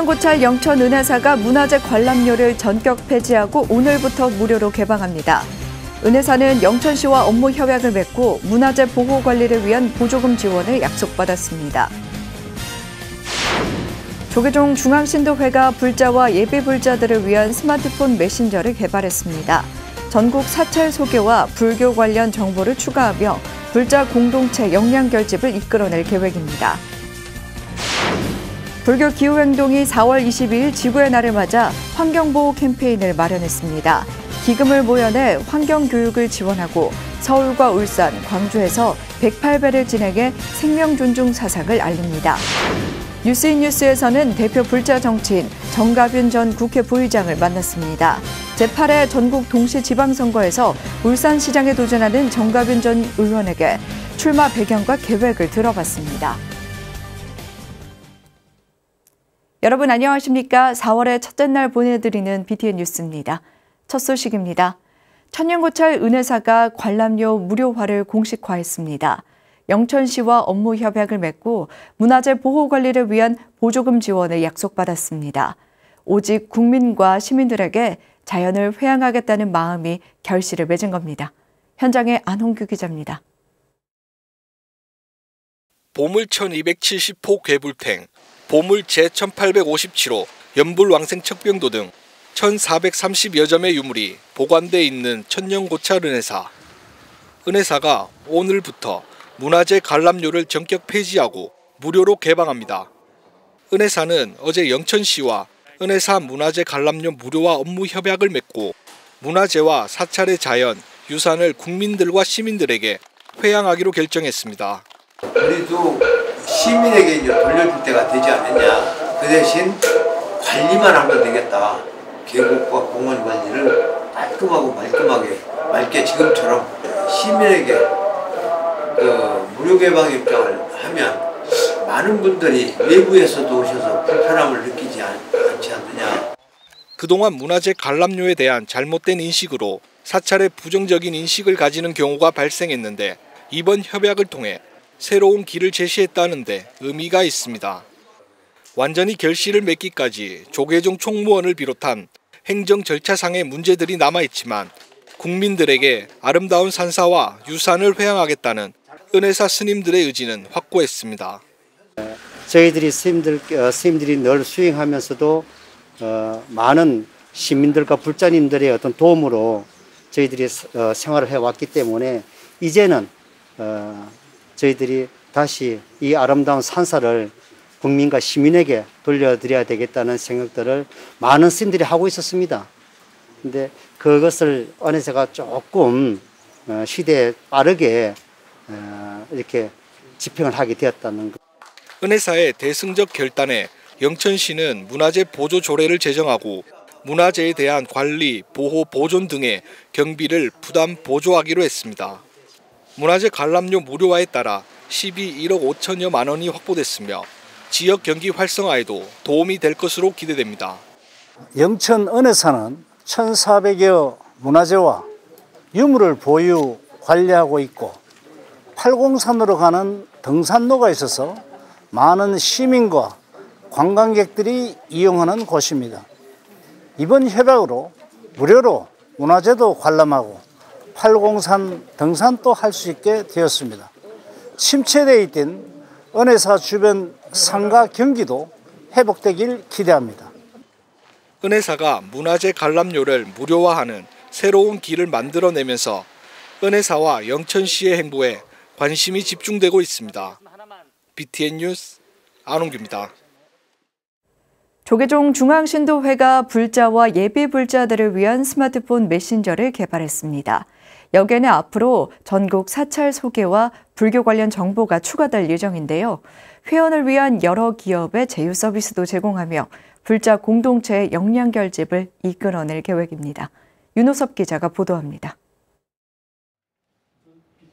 청양고찰 영천은혜사가 문화재 관람료를 전격 폐지하고 오늘부터 무료로 개방합니다. 은혜사는 영천시와 업무 협약을 맺고 문화재 보호 관리를 위한 보조금 지원을 약속받았습니다. 조계종 중앙신도회가 불자와 예비불자들을 위한 스마트폰 메신저를 개발했습니다. 전국 사찰 소개와 불교 관련 정보를 추가하며 불자 공동체 역량 결집을 이끌어낼 계획입니다. 불교 기후행동이 4월 22일 지구의 날을 맞아 환경보호 캠페인을 마련했습니다. 기금을 모여내 환경교육을 지원하고 서울과 울산, 광주에서 108배를 진행해 생명존중 사상을 알립니다. 뉴스인 뉴스에서는 대표 불자 정치인 정가빈전 국회 부의장을 만났습니다. 제8회 전국 동시 지방선거에서 울산시장에 도전하는 정가빈전 의원에게 출마 배경과 계획을 들어봤습니다. 여러분 안녕하십니까? 4월의 첫째 날 보내드리는 BTN 뉴스입니다. 첫 소식입니다. 천연고철 은혜사가 관람료 무료화를 공식화했습니다. 영천시와 업무 협약을 맺고 문화재 보호 관리를 위한 보조금 지원을 약속받았습니다. 오직 국민과 시민들에게 자연을 회양하겠다는 마음이 결실을 맺은 겁니다. 현장의 안홍규 기자입니다. 보물 1270호 괴불탱, 보물 제1857호, 연불왕생 척병도 등 1430여 점의 유물이 보관돼 있는 천년고찰 은혜사. 은혜사가 오늘부터 문화재 관람료를 전격 폐지하고 무료로 개방합니다. 은혜사는 어제 영천시와 은혜사 문화재 관람료 무료화 업무 협약을 맺고 문화재와 사찰의 자연, 유산을 국민들과 시민들에게 회양하기로 결정했습니다. 우리도 시민에게 이제 돌려줄 때가 되지 않느냐 그 대신 관리만 하면 되겠다 계곡과 공원 관리를 깔끔하고 말끔하게 맑게 지금처럼 시민에게 그 무료 개방 입장을 하면 많은 분들이 외부에서도 오셔서 불편함을 느끼지 않, 지 않느냐 그동안 문화재 관람료에 대한 잘못된 인식으로 사찰의 부정적인 인식을 가지는 경우가 발생했는데 이번 협약을 통해 새로운 길을 제시했다는데 의미가 있습니다. 완전히 결실을 맺기까지 조계종 총무원을 비롯한 행정 절차상의 문제들이 남아있지만 국민들에게 아름다운 산사와 유산을 회양하겠다는 은혜사 스님들의 의지는 확고했습니다. 저희들이 스님들, 어, 스님들이 늘 수행하면서도 어, 많은 시민들과 불자님들의 어떤 도움으로 저희들이 어, 생활을 해왔기 때문에 이제는 저희들이 다시 이 아름다운 산사를 국민과 시민에게 돌려드려야 되겠다는 생각들을 많은 스님들이 하고 있었습니다. 근데 그것을 어느새가 조금 어, 시대에 빠르게 어, 이렇게 집행을 하게 되었다는 것. 은혜사의 대승적 결단에 영천시는 문화재 보조 조례를 제정하고 문화재에 대한 관리, 보호, 보존 등의 경비를 부담 보조하기로 했습니다. 문화재 관람료 무료화에 따라 12 1억 5천여만 원이 확보됐으며 지역 경기 활성화에도 도움이 될 것으로 기대됩니다. 영천 은혜사는 1,400여 문화재와 유물을 보유 관리하고 있고 팔공산으로 가는 등산로가 있어서 많은 시민과 관광객들이 이용하는 곳입니다. 이번 협약으로 무료로 문화재도 관람하고 803 등산도 할 수 있게 되었습니다. 침체되어 있던 은혜사 주변 상가 경기도 회복되길 기대합니다. 은혜사가 문화재 관람료를 무료화하는 새로운 길을 만들어내면서 은혜사와 영천시의 행보에 관심이 집중되고 있습니다. BTN 뉴스 안홍규입니다. 조계종 중앙신도회가 불자와 예비 불자들을 위한 스마트폰 메신저를 개발했습니다. 여기에는 앞으로 전국 사찰 소개와 불교 관련 정보가 추가될 예정인데요. 회원을 위한 여러 기업의 제휴 서비스도 제공하며 불자 공동체의 역량 결집을 이끌어낼 계획입니다. 윤호섭 기자가 보도합니다.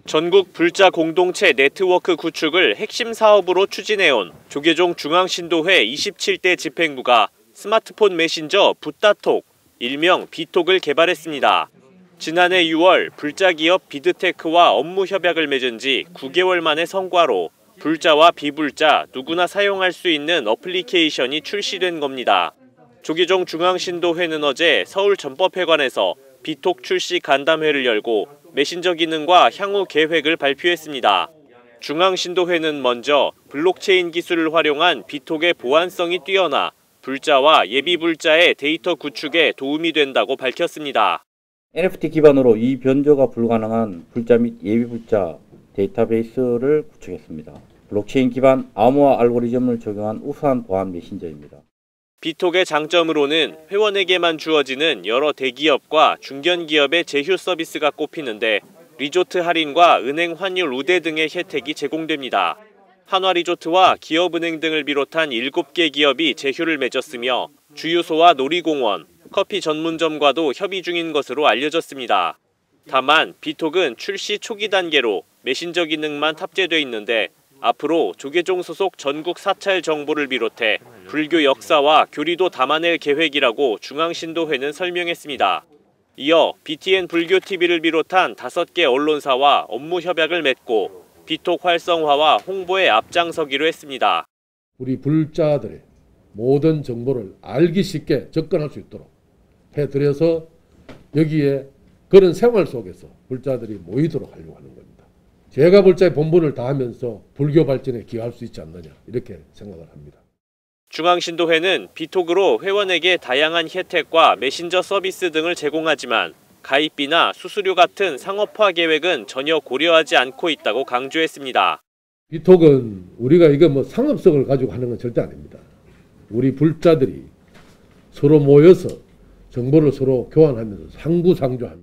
전국 불자 공동체 네트워크 구축을 핵심 사업으로 추진해온 조계종 중앙신도회 27대 집행부가 스마트폰 메신저 붓다톡, 일명 비톡을 개발했습니다. 지난해 6월 불자기업 비드테크와 업무 협약을 맺은 지 9개월 만의 성과로 불자와 비불자 누구나 사용할 수 있는 어플리케이션이 출시된 겁니다. 조계종 중앙신도회는 어제 서울 전법회관에서 비톡 출시 간담회를 열고 메신저 기능과 향후 계획을 발표했습니다. 중앙신도회는 먼저 블록체인 기술을 활용한 비톡의 보안성이 뛰어나 불자와 예비불자의 데이터 구축에 도움이 된다고 밝혔습니다. NFT 기반으로 이 변조가 불가능한 불자 및 예비 불자 데이터베이스를 구축했습니다. 블록체인 기반 암호화 알고리즘을 적용한 우수한 보안 메신저입니다. 비톡의 장점으로는 회원에게만 주어지는 여러 대기업과 중견기업의 제휴 서비스가 꼽히는데 리조트 할인과 은행 환율 우대 등의 혜택이 제공됩니다. 한화리조트와 기업은행 등을 비롯한 7개 기업이 제휴를 맺었으며 주유소와 놀이공원, 커피 전문점과도 협의 중인 것으로 알려졌습니다. 다만 비톡은 출시 초기 단계로 메신저 기능만 탑재돼 있는데 앞으로 조계종 소속 전국 사찰 정보를 비롯해 불교 역사와 교리도 담아낼 계획이라고 중앙신도회는 설명했습니다. 이어 BTN 불교TV를 비롯한 5개 언론사와 업무 협약을 맺고 비톡 활성화와 홍보에 앞장서기로 했습니다. 우리 불자들의 모든 정보를 알기 쉽게 접근할 수 있도록 해드려서 여기에 그런 생활 속에서 불자들이 모이도록 하려고 하는 겁니다. 제가 불자의 본분을 다하면서 불교 발전에 기여할 수 있지 않느냐 이렇게 생각을 합니다. 중앙신도회는 비톡으로 회원에게 다양한 혜택과 메신저 서비스 등을 제공하지만 가입비나 수수료 같은 상업화 계획은 전혀 고려하지 않고 있다고 강조했습니다. 비톡은 우리가 이거 뭐 상업성을 가지고 하는 건 절대 아닙니다. 우리 불자들이 서로 모여서 정보를 서로 교환하면서 상부상조하며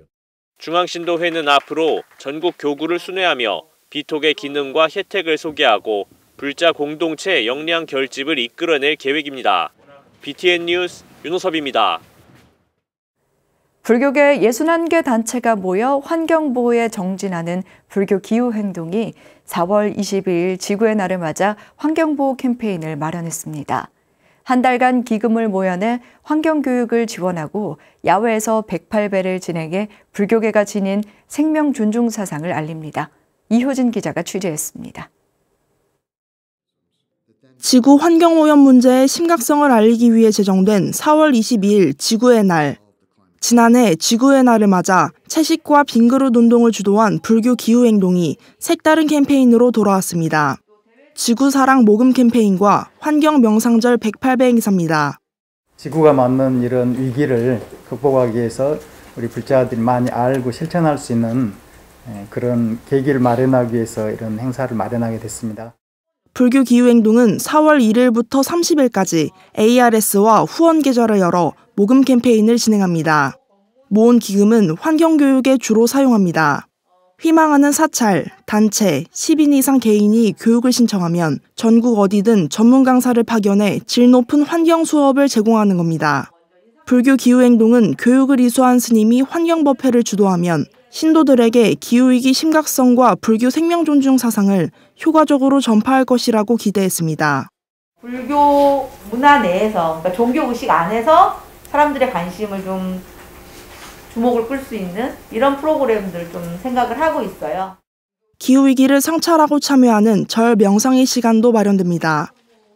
중앙신도회는 앞으로 전국 교구를 순회하며 비톡의 기능과 혜택을 소개하고 불자 공동체 역량 결집을 이끌어낼 계획입니다. BTN 뉴스 윤호섭입니다. 불교계 61개 단체가 모여 환경보호에 정진하는 불교 기후행동이 4월 22일 지구의 날을 맞아 환경보호 캠페인을 마련했습니다. 한 달간 기금을 모여내 환경교육을 지원하고 야외에서 108배를 진행해 불교계가 지닌 생명 존중 사상을 알립니다. 이효진 기자가 취재했습니다. 지구 환경오염 문제의 심각성을 알리기 위해 제정된 4월 22일 지구의 날. 지난해 지구의 날을 맞아 채식과 빙그릇 운동을 주도한 불교 기후행동이 색다른 캠페인으로 돌아왔습니다. 지구사랑 모금 캠페인과 환경명상절 108배 행사입니다. 지구가 맞는 이런 위기를 극복하기 위해서 우리 불자들이 많이 알고 실천할 수 있는 예, 그런 계기를 마련하기 위해서 이런 행사를 마련하게 됐습니다. 불교 기후행동은 4월 1일부터 30일까지 ARS와 후원 계좌를 열어 모금 캠페인을 진행합니다. 모은 기금은 환경교육에 주로 사용합니다. 희망하는 사찰, 단체, 10인 이상 개인이 교육을 신청하면 전국 어디든 전문 강사를 파견해 질 높은 환경 수업을 제공하는 겁니다. 불교 기후행동은 교육을 이수한 스님이 환경법회를 주도하면 신도들에게 기후위기 심각성과 불교 생명 존중 사상을 효과적으로 전파할 것이라고 기대했습니다. 불교 문화 내에서, 그러니까 종교 의식 안에서 사람들의 관심을 좀 주목을 끌 수 있는 이런 프로그램들 좀 생각을 하고 있어요. 기후위기를 성찰하고 참여하는 절 명상의 시간도 마련됩니다.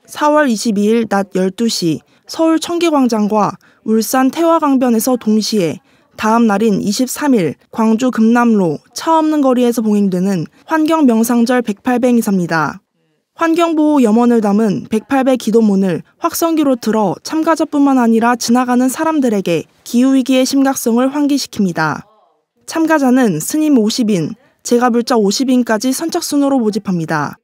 4월 22일 낮 12시 서울 청계광장과 울산 태화강변에서 동시에 다음 날인 23일 광주 금남로 차 없는 거리에서 봉행되는 환경명상절 108뱅 이사입니다. 환경보호 염원을 담은 108배 기도문을 확성기로 틀어 참가자뿐만 아니라 지나가는 사람들에게 기후위기의 심각성을 환기시킵니다. 참가자는 스님 50인, 제가불자 50인까지 선착순으로 모집합니다.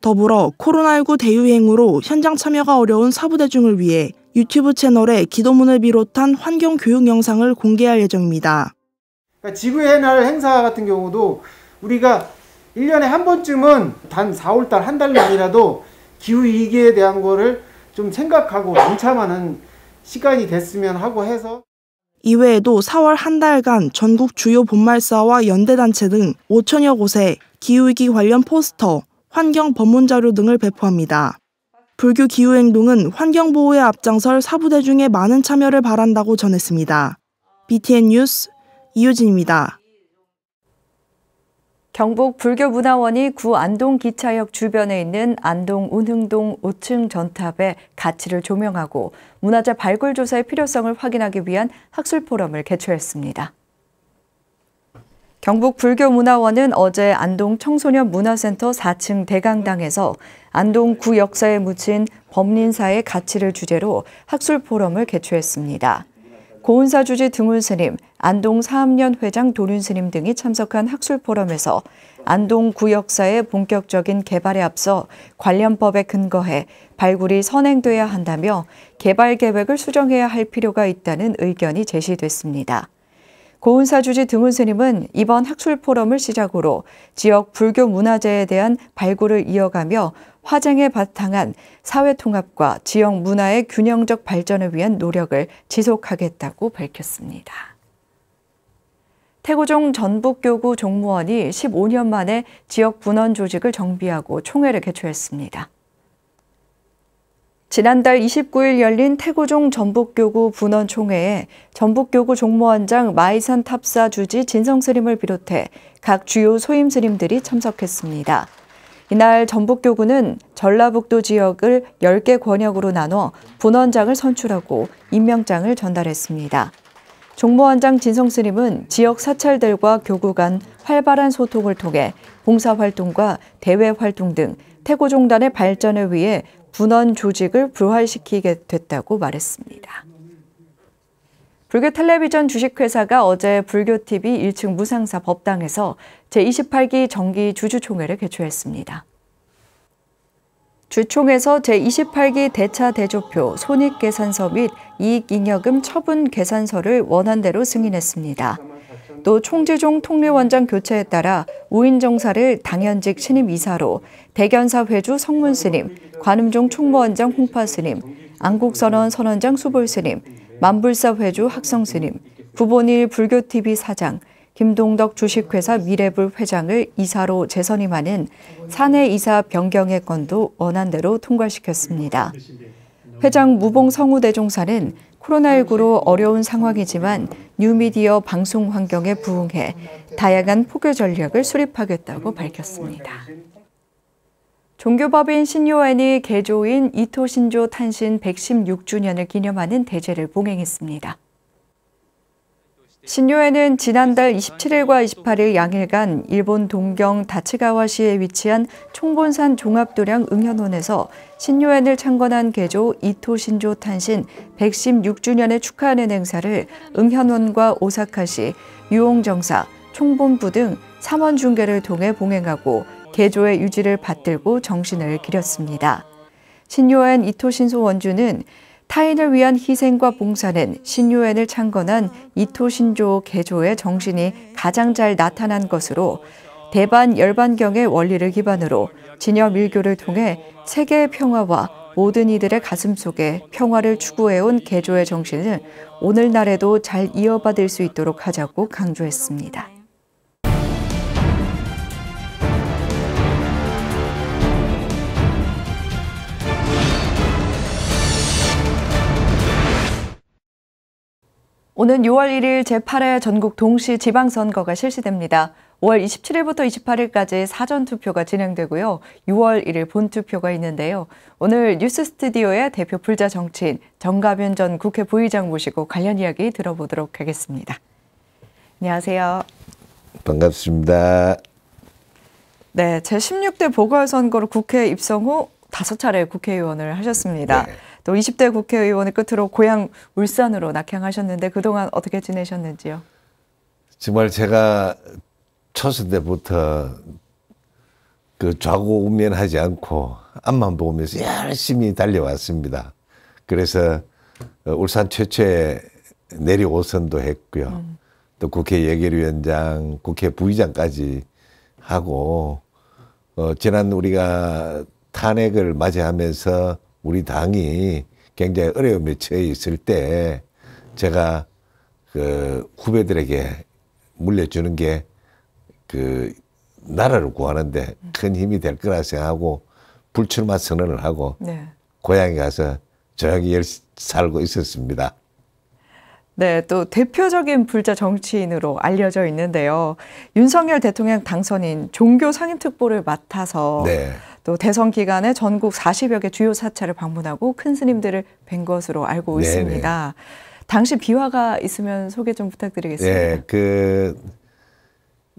더불어 코로나19 대유행으로 현장 참여가 어려운 사부대중을 위해 유튜브 채널에 기도문을 비롯한 환경 교육 영상을 공개할 예정입니다. 그러니까 지구의 날 행사 같은 경우도 우리가 1년에 한 번쯤은 단 4월달 한 달만이라도 기후위기에 대한 거를 좀 생각하고 동참하는 시간이 됐으면 하고 해서 이외에도 4월 한 달간 전국 주요 본말사와 연대단체 등 5천여 곳에 기후위기 관련 포스터, 환경 법문 자료 등을 배포합니다. 불교 기후행동은 환경보호에 앞장설 사부대중에 많은 참여를 바란다고 전했습니다. BTN 뉴스 이유진입니다. 경북 불교문화원이 구 안동기차역 주변에 있는 안동 운흥동 5층 전탑의 가치를 조명하고 문화재 발굴 조사의 필요성을 확인하기 위한 학술 포럼을 개최했습니다. 경북 불교문화원은 어제 안동 청소년 문화센터 4층 대강당에서 안동 구 역사에 묻힌 범린사의 가치를 주제로 학술 포럼을 개최했습니다. 고은사 주지 등훈 스님, 안동 사학년 회장 도륜 스님 등이 참석한 학술 포럼에서 안동 구역사의 본격적인 개발에 앞서 관련법에 근거해 발굴이 선행돼야 한다며 개발 계획을 수정해야 할 필요가 있다는 의견이 제시됐습니다. 고은사 주지 등훈 스님은 이번 학술 포럼을 시작으로 지역 불교 문화재에 대한 발굴을 이어가며 화쟁에 바탕한 사회통합과 지역 문화의 균형적 발전을 위한 노력을 지속하겠다고 밝혔습니다. 태고종 전북교구 종무원이 15년 만에 지역 분원 조직을 정비하고 총회를 개최했습니다. 지난달 29일 열린 태고종 전북교구 분원총회에 전북교구 종무원장 마이선 탑사 주지 진성스님을 비롯해 각 주요 소임스님들이 참석했습니다. 이날 전북교구는 전라북도 지역을 10개 권역으로 나눠 분원장을 선출하고 임명장을 전달했습니다. 종무원장 진성스님은 지역 사찰들과 교구 간 활발한 소통을 통해 봉사활동과 대외활동 등 태고종단의 발전을 위해 분원 조직을 불활시키게 됐다고 말했습니다. 불교 텔레비전 주식회사가 어제 불교TV 1층 무상사 법당에서 제28기 정기 주주총회를 개최했습니다. 주총에서 제28기 대차 대조표, 손익계산서 및 이익잉여금 처분 계산서를 원안대로 승인했습니다. 또 총재종 통례원장 교체에 따라 우인정사를 당현직 신임 이사로 대견사 회주 성문스님, 관음종 총무원장 홍파스님, 안국선원 선원장 수볼스님, 만불사 회주 학성스님, 구본일 불교TV 사장, 김동덕 주식회사 미래불 회장을 이사로 재선임하는 사내 이사 변경의 건도 원안대로 통과시켰습니다. 회장 무봉 성우대종사는 코로나19로 어려운 상황이지만 뉴미디어 방송 환경에 부응해 다양한 포교 전략을 수립하겠다고 밝혔습니다. 종교법인 신요엔이 개조인 이토 신조 탄신 116주년을 기념하는 대제를 봉행했습니다. 신요엔은 지난달 27일과 28일 양일간 일본 동경 다츠가와시에 위치한 총본산 종합도량 응현원에서 신요엔을 창건한 개조 이토 신조 탄신 116주년을 축하하는 행사를 응현원과 오사카시, 유홍정사, 총본부 등 3원 중계를 통해 봉행하고 개조의 유지를 받들고 정신을 기렸습니다. 신요엔 이토 신소 원주는 타인을 위한 희생과 봉사는 신요엔을 창건한 이토 신조 개조의 정신이 가장 잘 나타난 것으로 대반 열반경의 원리를 기반으로 진여 밀교를 통해 세계의 평화와 모든 이들의 가슴 속에 평화를 추구해온 개조의 정신을 오늘날에도 잘 이어받을 수 있도록 하자고 강조했습니다. 오는 6월 1일 제8회 전국 동시 지방선거가 실시됩니다. 5월 27일부터 28일까지 사전투표가 진행되고요. 6월 1일 본투표가 있는데요. 오늘 뉴스 스튜디오의 대표 불자 정치인 정가윤 전 국회 부의장 모시고 관련 이야기 들어보도록 하겠습니다. 안녕하세요. 반갑습니다. 네, 제16대 보궐선거로 국회 입성 후다 차례 국회의원을 하셨습니다. 네. 또 20대 국회의원을 끝으로 고향 울산으로 낙향하셨는데 그동안 어떻게 지내셨는지요? 정말 제가 쳤을 때부터 그 좌고우면하지 않고 앞만 보면서 열심히 달려왔습니다. 그래서 울산 최초의 내리 5선도 했고요. 음. 또 국회 예결위원장, 국회 부의장까지 하고 어 지난 우리가 탄핵을 맞이하면서 우리 당이 굉장히 어려움에 처해 있을 때 제가 그 후배들에게 물려주는 게 그 나라를 구하는데 큰 힘이 될 거라 생각하고 불출마 선언을 하고 네. 고향에 가서 저녁에 살고 있었습니다. 네, 또 대표적인 불자 정치인으로 알려져 있는데요. 윤석열 대통령 당선인 종교 상임특보를 맡아서 네. 또 대선 기간에 전국 40여 개 주요 사찰을 방문하고 큰 스님들을 뵌 것으로 알고 네네. 있습니다. 당시 비화가 있으면 소개 좀 부탁드리겠습니다. 네, 그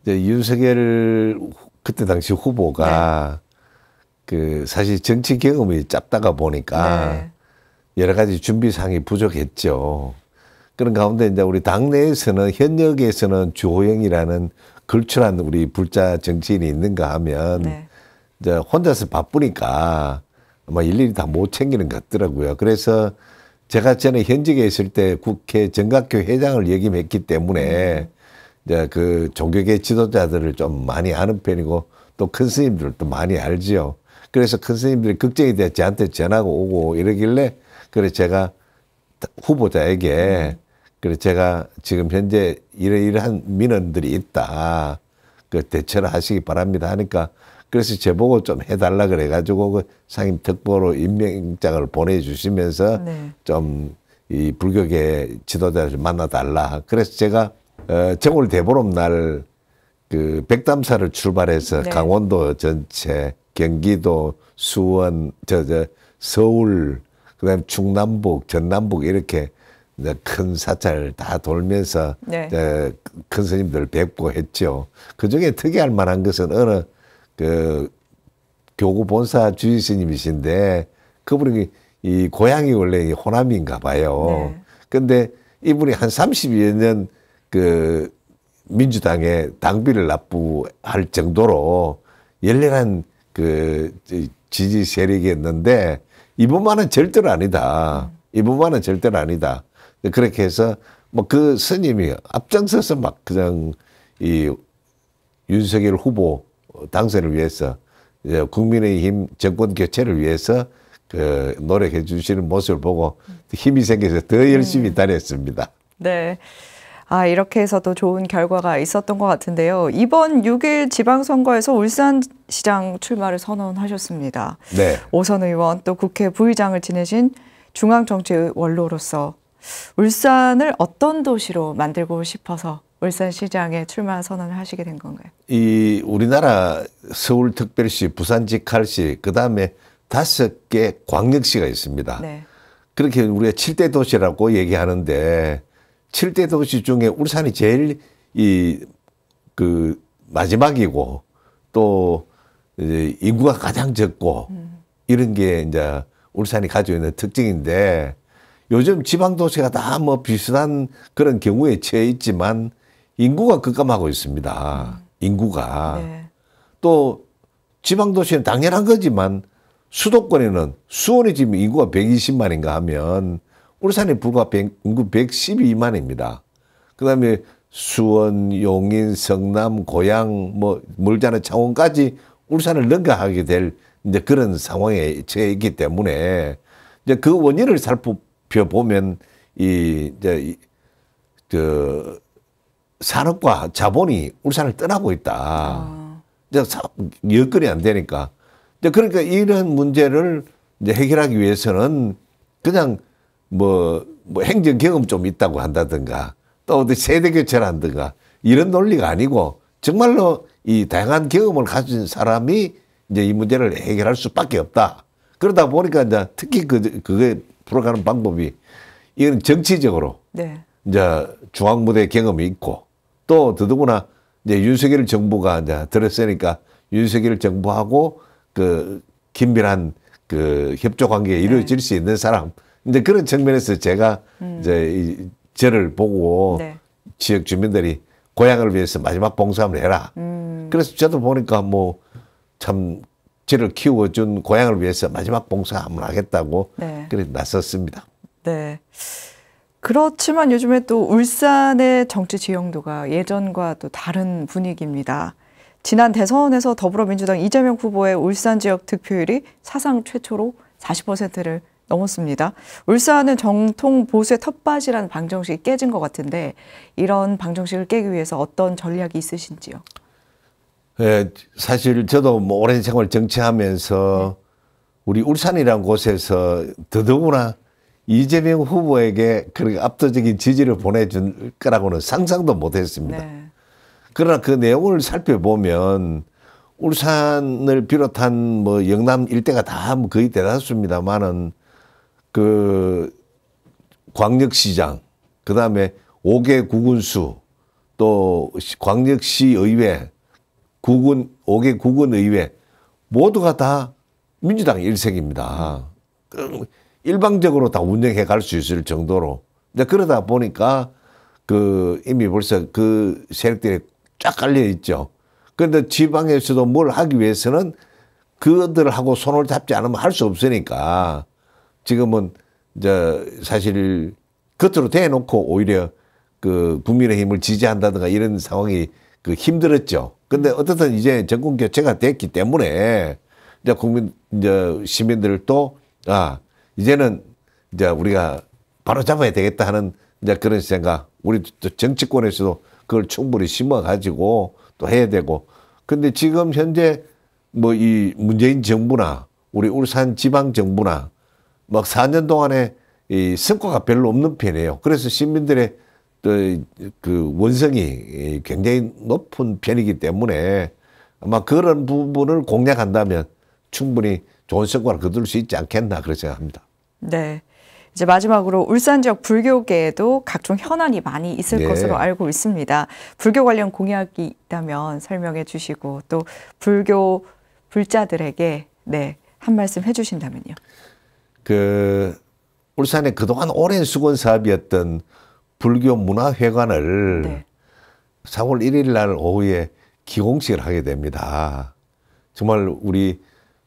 이제 윤석열 그때 당시 후보가 네. 그 사실 정치 경험이 짧다가 보니까 네. 여러 가지 준비 사이 부족했죠. 그런 가운데 이제 우리 당내에서는 현역에서는 주호영이라는 걸출한 우리 불자 정치인이 있는가 하면 네. 이제 혼자서 바쁘니까 아마 일일이 다 못 챙기는 것 같더라고요. 그래서 제가 전에 현직에 있을 때 국회 정각교 회장을 역임했기 때문에 이제 그 종교계 지도자들을 좀 많이 아는 편이고 또 큰 스님들도 많이 알지요. 그래서 큰 스님들이 걱정이 돼 저한테 전화가 오고 이러길래 그래 제가 후보자에게 그래 제가 지금 현재 이러이러한 민원들이 있다. 그 대처를 하시기 바랍니다 하니까 그래서 제보고 좀 해달라 그래가지고 그 상임 특보로 임명장을 보내주시면서 네. 좀이 불교계 지도자를 만나달라. 그래서 제가 어, 정월 대보름 날그 백담사를 출발해서 네. 강원도 전체, 경기도, 수원, 저, 저, 서울, 그 다음 충남북, 전남북 이렇게 큰 사찰 다 돌면서 네. 큰 스님들 뵙고 했죠. 그 중에 특이할 만한 것은 어느 그 교구 본사 주지 스님이신데 그분이 이 고향이 원래 이 호남인가 봐요. 네. 근데 이분이 한 30여 년그 민주당에 당비를 납부할 정도로 열렬한 그 지지 세력이었는데 이분만은 절대로 아니다. 음. 이분만은 절대로 아니다. 그렇게 해서 뭐 그 스님이 앞장서서 막 그냥 이 윤석열 후보 당선을 위해서 이제 국민의힘 정권 교체를 위해서 그 노력해 주시는 모습을 보고 힘이 생겨서 더 열심히 음. 다녔습니다. 네. 아, 이렇게 해서 또 좋은 결과가 있었던 것 같은데요. 이번 6일 지방선거에서 울산시장 출마를 선언하셨습니다. 네. 오선 의원 또 국회 부의장을 지내신 중앙정치의 원로로서 울산을 어떤 도시로 만들고 싶어서 울산시장에 출마 선언을 하시게 된 건가요? 이 우리나라 서울특별시, 부산직할시그 다음에 다섯 개 광역시가 있습니다. 네. 그렇게 우리가 7대 도시라고 얘기하는데 7대 도시 중에 울산이 제일 이 그 마지막이고 또 이제 인구가 가장 적고 음. 이런 게 이제 울산이 가지고 있는 특징인데 요즘 지방 도시가 다 뭐 비슷한 그런 경우에 처해 있지만 인구가 급감하고 있습니다. 음. 인구가. 네. 또 지방도시는 당연한 거지만 수도권에는 수원이 지금 인구가 120만인가 하면 울산이 불과 100, 인구 112만입니다. 그 다음에 수원, 용인, 성남, 고향 뭐, 물자나 창원까지 울산을 능가하게 될 이제 그런 상황에 처해 있기 때문에 이제 그 원인을 살펴보면 이, 이제, 이, 저, 산업과 자본이 울산을 떠나고 있다. 아. 이제 여건이 안 되니까. 이제 그러니까 이런 문제를 이제 해결하기 위해서는 그냥 뭐, 뭐 행정 경험 좀 있다고 한다든가 또 세대 교체를 한다든가 이런 논리가 아니고 정말로 이 다양한 경험을 가진 사람이 이제 이 문제를 해결할 수밖에 없다. 그러다 보니까 이제 특히 그, 그게 풀어가는 방법이 이건 정치적으로 네. 이제 중앙무대 경험이 있고 또 더더구나 이제 윤석열 정부가 이제 들었으니까 윤석열 정부하고 그 긴밀한 그 협조 관계에 네. 이루어질 네. 수 있는 사람. 이제 그런 측면에서 제가 음. 이제 이 저를 보고 네. 지역 주민들이 고향을 위해서 마지막 봉사함을 해라. 음. 그래서 저도 보니까 뭐참 저를 키워준 고향을 위해서 마지막 봉사 한번 하겠다고 네. 그래 나섰습니다. 네. 그렇지만 요즘에 또 울산의 정치 지형도가 예전과 또 다른 분위기입니다. 지난 대선에서 더불어민주당 이재명 후보의 울산 지역 득표율이 사상 최초로 40%를 넘었습니다. 울산은 정통 보수의 텃밭이라는 방정식이 깨진 것 같은데 이런 방정식을 깨기 위해서 어떤 전략이 있으신지요? 예, 사실 저도 뭐 오랜 생활 정치하면서 네. 우리 울산이란 곳에서 더더구나 이재명 후보에게 그런 압도적인 지지를 보내줄 거라고는 상상도 못했습니다. 네. 그러나 그 내용을 살펴보면 울산을 비롯한 뭐 영남 일대가 다 거의 대다수입니다만은 그 광역시장 그다음에 5개 구군수 또 광역시 의회 구군 5개 구군 의회 모두가 다 민주당 일색입니다. 음. 일방적으로 다 운영해 갈 수 있을 정도로. 근데 그러다 보니까 그 이미 벌써 그 세력들이 쫙 깔려 있죠. 그런데 지방에서도 뭘 하기 위해서는 그들하고 손을 잡지 않으면 할 수 없으니까 지금은 이제 사실 겉으로 대놓고 오히려 그 국민의힘을 지지한다든가 이런 상황이 그 힘들었죠. 근데 어쨌든 이제 정권 교체가 됐기 때문에 이제 국민 이제 시민들도 아 이제는 이제 우리가 바로 잡아야 되겠다 하는 이제 그런 생각. 우리 정치권에서도 그걸 충분히 심어가지고 또 해야 되고. 근데 지금 현재 뭐 이 문재인 정부나 우리 울산 지방 정부나 막 4년 동안에 이 성과가 별로 없는 편이에요. 그래서 시민들의 그 원성이 굉장히 높은 편이기 때문에 아마 그런 부분을 공략한다면 충분히 좋은 성과를 거둘 수 있지 않겠나 그렇게 생각합니다. 네. 이제 마지막으로 울산 지역 불교계에도 각종 현안이 많이 있을 네. 것으로 알고 있습니다. 불교 관련 공약이 있다면 설명해 주시고 또 불교 불자들에게 네, 한 말씀 해 주신다면요. 그 울산의 그동안 오랜 수건 사업이었던 불교 문화회관을 네. 4월 1일 날 오후에 기공식을 하게 됩니다. 정말 우리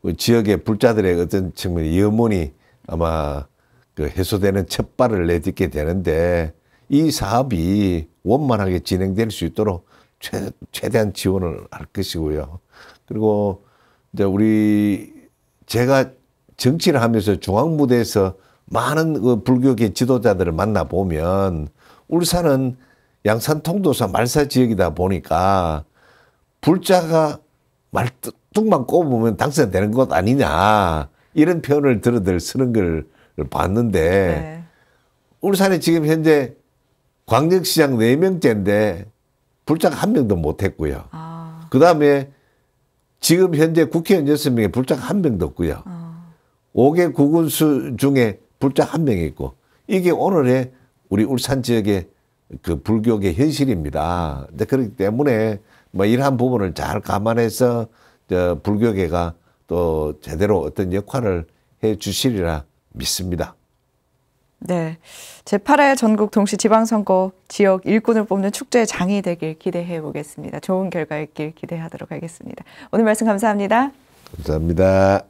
그 지역의 불자들의 어떤 측면 염원이 아마 그 해소되는 첫 발을 내딛게 되는데 이 사업이 원만하게 진행될 수 있도록 최, 최대한 지원을 할 것이고요. 그리고 이제 우리 제가 정치를 하면서 중앙 무대에서 많은 그 불교계 지도자들을 만나 보면 울산은 양산 통도사 말사 지역이다 보니까 불자가 말뜻 툭만 꼽으면 당선되는 것 아니냐 이런 표현을 들어들 쓰는 걸 봤는데 네. 울산에 지금 현재 광역시장 4명째인데 불짝 한 명도 못했고요. 아. 그 다음에 지금 현재 국회의원 6명에 불짝 한 명도 없고요. 아. 5개 구군수 중에 불짝 한 명이 있고 이게 오늘의 우리 울산 지역의 그 불교계 현실입니다. 그렇기 때문에 뭐 이러한 부분을 잘 감안해서 불교계가 또 제대로 어떤 역할을 해 주시리라 믿습니다. 네. 제8회 전국 동시 지방선거 지역 일꾼을 뽑는 축제의 장이 되길 기대해 보겠습니다. 좋은 결과 있길 기대하도록 하겠습니다. 오늘 말씀 감사합니다. 감사합니다.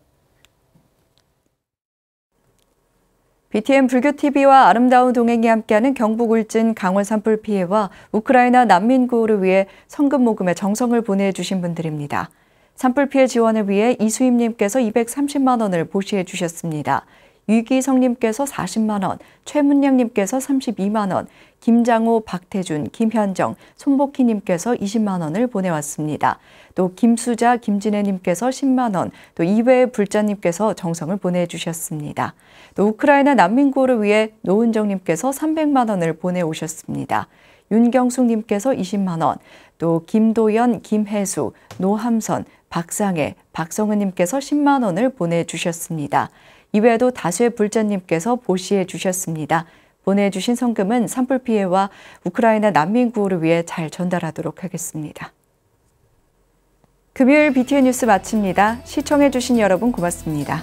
BTN 불교TV와 아름다운 동행이 함께하는 경북 울진 강원 산불 피해와 우크라이나 난민구호를 위해 성금 모금에 정성을 보내주신 분들입니다. 산불 피해 지원을 위해 이수임님께서 230만 원을 보시해 주셨습니다. 유기성님께서 40만 원, 최문량님께서 32만 원, 김장호, 박태준, 김현정, 손복희님께서 20만 원을 보내왔습니다. 또 김수자, 김진애님께서 10만 원, 또 이외의 불자님께서 정성을 보내주셨습니다. 또 우크라이나 난민구호를 위해 노은정님께서 300만 원을 보내오셨습니다. 윤경숙님께서 20만원, 또 김도연, 김혜수, 노함선, 박상혜, 박성은님께서 10만원을 보내주셨습니다. 이외에도 다수의 불자님께서 보시해 주셨습니다. 보내주신 성금은 산불 피해와 우크라이나 난민 구호를 위해 잘 전달하도록 하겠습니다. 금요일 BTN 뉴스 마칩니다. 시청해주신 여러분 고맙습니다.